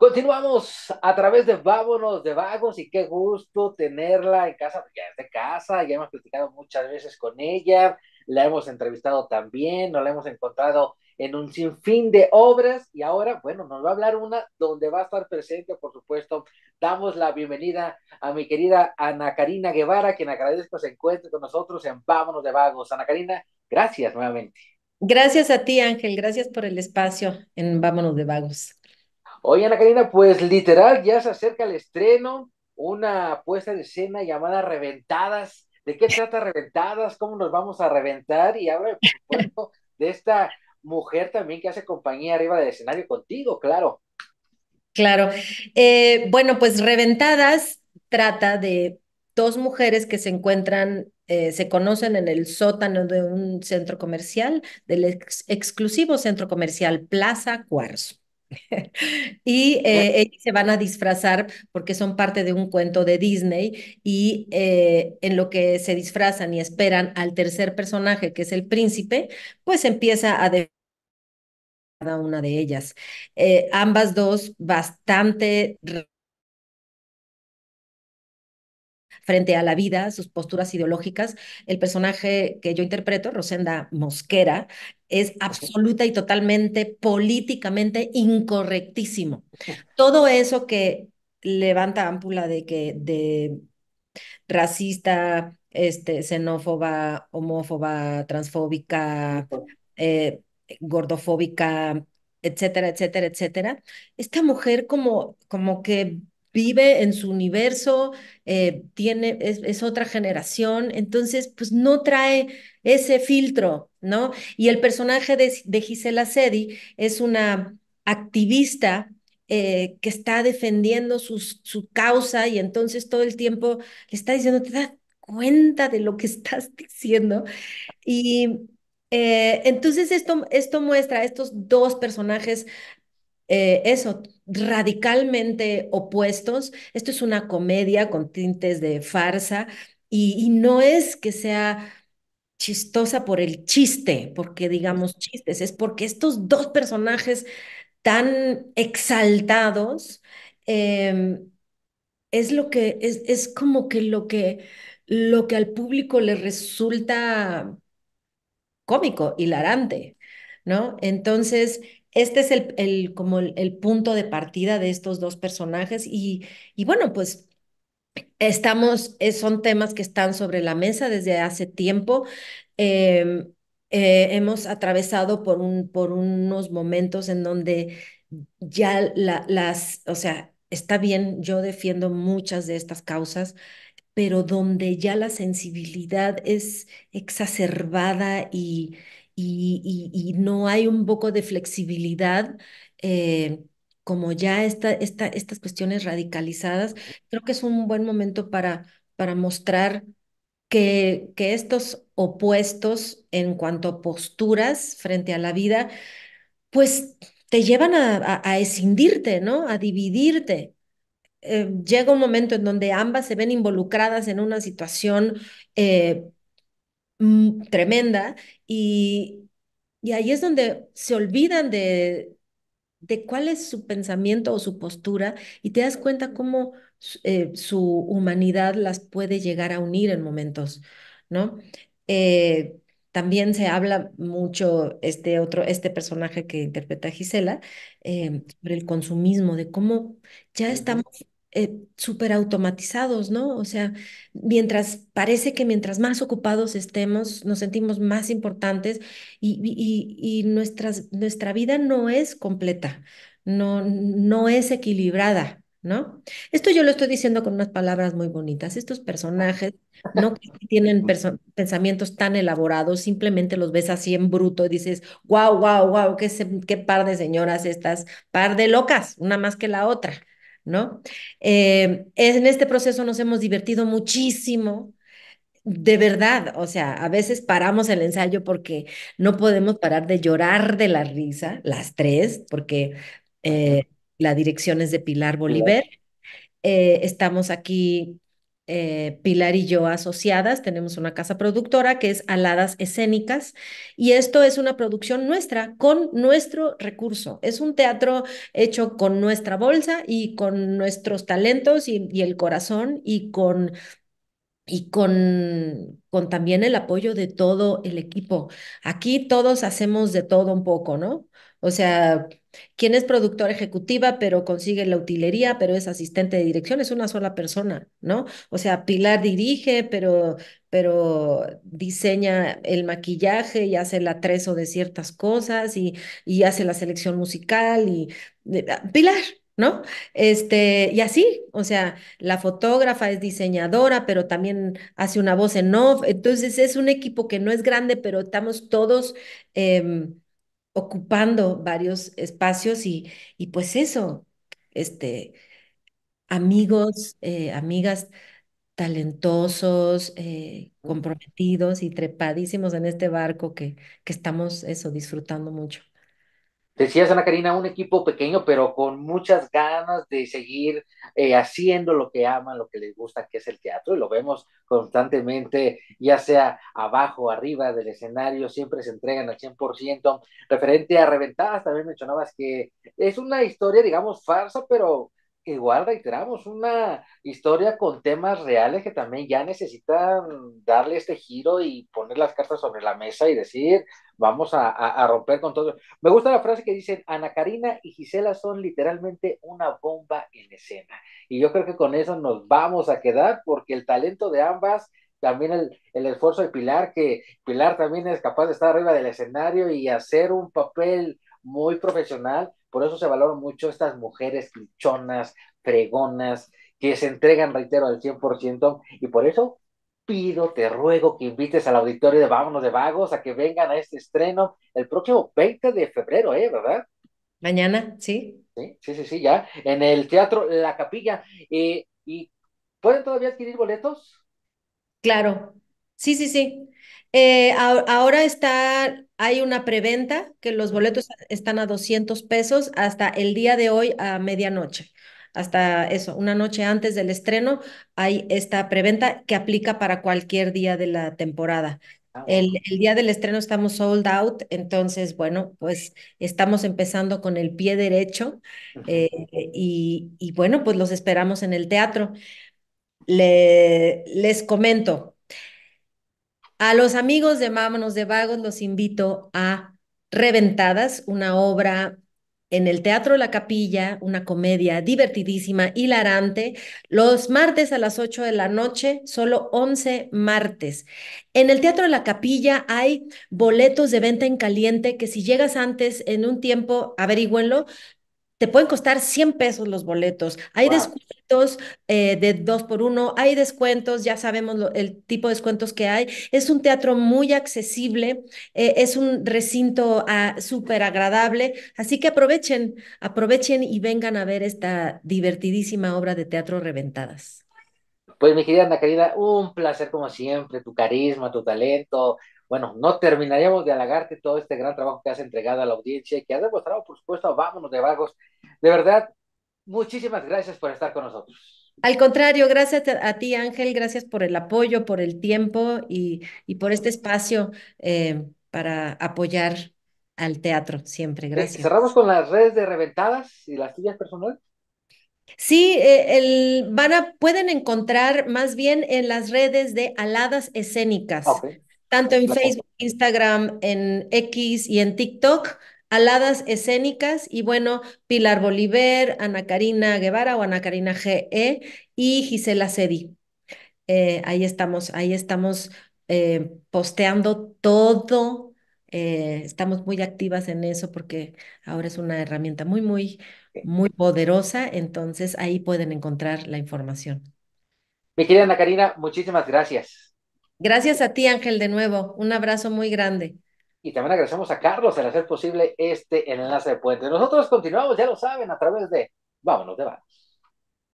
Continuamos a través de Vámonos de Vagos y qué gusto tenerla en casa, porque ya es de casa, ya hemos platicado muchas veces con ella, la hemos entrevistado también, nos la hemos encontrado en un sinfín de obras y ahora, bueno, nos va a hablar una donde va a estar presente, por supuesto. Damos la bienvenida a mi querida Ana Karina Guevara, quien agradezco se encuentre con nosotros en Vámonos de Vagos. Ana Karina, gracias nuevamente. Gracias a ti, Ángel, gracias por el espacio en Vámonos de Vagos. Oye, Ana Karina, pues literal, ya se acerca el estreno, una puesta de escena llamada Reventadas. ¿De qué trata Reventadas? ¿Cómo nos vamos a reventar? Y habla, por supuesto, de esta mujer también que hace compañía arriba del escenario contigo, claro. Claro. Eh, bueno, pues Reventadas trata de dos mujeres que se encuentran, eh, se conocen en el sótano de un centro comercial, del exclusivo centro comercial Plaza Cuarzo. y eh, ellos se van a disfrazar porque son parte de un cuento de Disney y eh, en lo que se disfrazan y esperan al tercer personaje, que es el príncipe, pues empieza a cada una de ellas. Eh, ambas dos bastante frente a la vida, sus posturas ideológicas. El personaje que yo interpreto, Rosenda Mosquera, es absoluta y totalmente políticamente incorrectísimo. Todo eso que levanta ámpula de que de racista, este, xenófoba, homófoba, transfóbica, eh, gordofóbica, etcétera, etcétera, etcétera. Esta mujer como, como que vive en su universo, eh, tiene, es, otra generación, entonces pues no trae ese filtro, ¿no? Y el personaje de, Gisela Sedi es una activista eh, que está defendiendo su causa y entonces todo el tiempo le está diciendo, te das cuenta de lo que estás diciendo. Y eh, entonces esto, esto muestra estos dos personajes eh, eso, radicalmente opuestos. Esto es una comedia con tintes de farsa y, no es que sea chistosa por el chiste, porque digamos chistes, es porque estos dos personajes tan exaltados, em, es lo que, es, es, como que lo que, lo que al público le resulta cómico, hilarante. ¿no? Entonces, este es el, el como el, punto de partida de estos dos personajes y, y bueno, pues estamos, eh, son temas que están sobre la mesa desde hace tiempo. Em, eh, hemos atravesado por, un, por unos momentos en donde ya las, o sea, está bien, yo defiendo muchas de estas causas, pero donde ya la sensibilidad es exacerbada y, y, no hay un poco de flexibilidad. Eh, como ya esta, estas cuestiones radicalizadas, creo que es un buen momento para, para mostrar que, que estos opuestos en cuanto a posturas frente a la vida, pues te llevan a, a, escindirte, ¿no? A dividirte. Eh, llega un momento en donde ambas se ven involucradas en una situación eh, Mm, tremenda y, y ahí es donde se olvidan de, de cuál es su pensamiento o su postura y te das cuenta cómo su eh, humanidad las puede llegar a unir en momentos, ¿no? Eh, también se habla mucho este otro, este personaje que interpreta Gisela, eh, sobre el consumismo, de cómo ya estamos eh, súper automatizados, ¿no? O sea, mientras parece que mientras más ocupados estemos, nos sentimos más importantes y, nuestras, nuestra vida no es completa, no, no es equilibrada, ¿no? Esto yo lo estoy diciendo con unas palabras muy bonitas. Estos personajes no tienen pensamientos tan elaborados, simplemente los ves así en bruto y dices, wow, wow, wow, qué, qué par de señoras estas, par de locas, una más que la otra, ¿no? Em, en este proceso nos hemos divertido muchísimo. De verdad, o sea, a veces paramos el ensayo porque no podemos parar de llorar de la risa, las tres, porque eh, la dirección es de Pilar Bolívar. Eh, estamos aquí eh, Pilar y yo asociadas, tenemos una casa productora que es Aladas Escénicas y esto es una producción nuestra con nuestro recurso. Es un teatro hecho con nuestra bolsa y con nuestros talentos y, el corazón y con y con, con también el apoyo de todo el equipo. Aquí todos hacemos de todo un poco, ¿no? O sea, quien es productora ejecutiva, pero consigue la utilería, pero es asistente de dirección, es una sola persona, ¿no? O sea, Pilar dirige, pero, pero diseña el maquillaje y hace el atrezo de ciertas cosas y, hace la selección musical y ah, Pilar, ¿no? Este, y así, o sea, la fotógrafa es diseñadora, pero también hace una voz en off, entonces es un equipo que no es grande, pero estamos todos... Em, ocupando varios espacios y, y pues eso, este, amigos, eh, amigas talentosos, eh, comprometidos y trepadísimos en este barco que, que estamos eso disfrutando mucho. Decías, Ana Karina, un equipo pequeño, pero con muchas ganas de seguir eh, haciendo lo que aman, lo que les gusta, que es el teatro, y lo vemos constantemente, ya sea abajo, arriba del escenario, siempre se entregan al 100%. Referente a Reventadas, también mencionabas que es una historia, digamos, farsa, pero igual reiteramos, una historia con temas reales que también ya necesitan darle este giro y poner las cartas sobre la mesa y decir, vamos a, romper con todo. Me gusta la frase que dicen, Ana Karina y Gisela son literalmente una bomba en escena. Y yo creo que con eso nos vamos a quedar porque el talento de ambas también el, el, esfuerzo de Pilar, que Pilar también es capaz de estar arriba del escenario y hacer un papel muy profesional, por eso se valoran mucho estas mujeres clichonas, fregonas, que se entregan, reitero, al 100%. Y por eso pido, te ruego que invites al auditorio de Vámonos de Vagos a que vengan a este estreno el próximo 20 de febrero, ¿eh? ¿Verdad? Mañana, sí. Sí, sí, sí, ya. En el Teatro La Capilla. Eh, ¿Y pueden todavía adquirir boletos? Claro. Sí, sí, sí. Eh, ahora está, hay una preventa que los boletos están a 200 pesos hasta el día de hoy a medianoche. Hasta eso, una noche antes del estreno, hay esta preventa que aplica para cualquier día de la temporada. Ah, el, día del estreno estamos sold out, entonces, bueno, pues estamos empezando con el pie derecho eh, y, bueno, pues los esperamos en el teatro. les comento, a los amigos de Mámonos de Vagos los invito a Reventadas, una obra en el Teatro La Capilla, una comedia divertidísima, hilarante, los martes a las 8 de la noche, solo 11 martes. En el Teatro La Capilla hay boletos de venta en caliente que si llegas antes en un tiempo, averígüenlo, te pueden costar 100 pesos los boletos. Hay descuentos eh, de dos por uno, hay descuentos, ya sabemos el tipo de descuentos que hay. Es un teatro muy accesible, eh, es un recinto ah, súper agradable, así que aprovechen, aprovechen y vengan a ver esta divertidísima obra de teatro Reventadas. Pues mi querida Ana querida, un placer como siempre, tu carisma, tu talento, bueno, no terminaríamos de halagarte todo este gran trabajo que has entregado a la audiencia y que has demostrado, por supuesto, vámonos de vagos. De verdad, muchísimas gracias por estar con nosotros. Al contrario, gracias a ti, Ángel, gracias por el apoyo, por el tiempo y, y por este espacio eh, para apoyar al teatro siempre. Eh, gracias. Cerramos con las redes de reventadas y las tuyas personales. Sí, eh, el, van a, pueden encontrar más bien en las redes de Aladas Escénicas tanto en Facebook, Instagram, en X y en TikTok. Aladas Escénicas y bueno, Pilar Bolívar, Ana Karina Guevara o Ana Karina GE y Gisela Cedi. Eh, ahí estamos, ahí estamos eh, posteando todo. Eh, estamos muy activas en eso porque ahora es una herramienta muy, muy, muy poderosa. Entonces ahí pueden encontrar la información. Mi querida Ana Karina, muchísimas gracias. Gracias a ti, Ángel, de nuevo. Un abrazo muy grande. Y también agradecemos a Carlos el hacer posible este enlace de puente. Nosotros continuamos, ya lo saben, a través de Vámonos de Vanos.